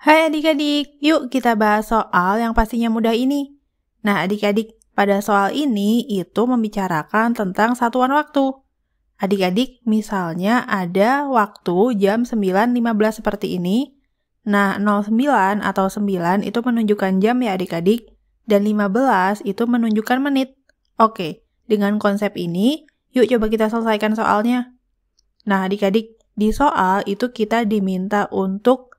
Hai adik-adik, yuk kita bahas soal yang pastinya mudah ini. Nah, adik-adik, pada soal ini itu membicarakan tentang satuan waktu. Adik-adik, misalnya ada waktu jam 9.15 seperti ini. Nah, 09 atau 9 itu menunjukkan jam ya adik-adik, dan 15 itu menunjukkan menit. Oke, dengan konsep ini, yuk coba kita selesaikan soalnya. Nah, adik-adik, di soal itu kita diminta untuk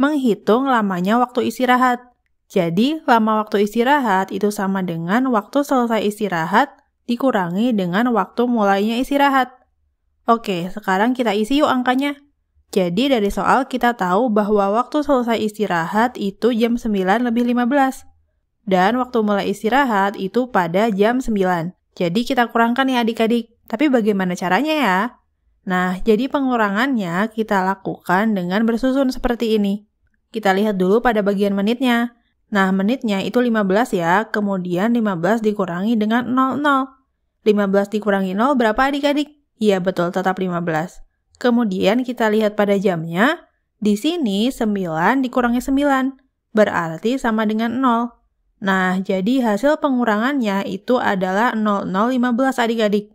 menghitung lamanya waktu istirahat. Jadi, lama waktu istirahat itu sama dengan waktu selesai istirahat dikurangi dengan waktu mulainya istirahat. Oke, sekarang kita isi yuk angkanya. Jadi dari soal kita tahu bahwa waktu selesai istirahat itu jam 9 lebih 15. Dan waktu mulai istirahat itu pada jam 9. Jadi kita kurangkan ya adik-adik. Tapi bagaimana caranya ya? Nah, jadi pengurangannya kita lakukan dengan bersusun seperti ini. Kita lihat dulu pada bagian menitnya. Nah, menitnya itu 15 ya, kemudian 15 dikurangi dengan 00. 15 dikurangi 0 berapa adik-adik? Iya -adik? betul, tetap 15. Kemudian kita lihat pada jamnya, di sini 9 dikurangi 9, berarti sama dengan 0. Nah, jadi hasil pengurangannya itu adalah 0015 adik-adik.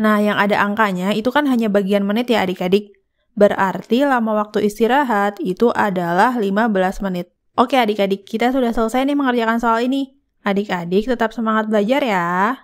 Nah, yang ada angkanya itu kan hanya bagian menit ya adik-adik. Berarti lama waktu istirahat itu adalah 15 menit. Oke adik-adik, kita sudah selesai nih mengerjakan soal ini. Adik-adik tetap semangat belajar ya.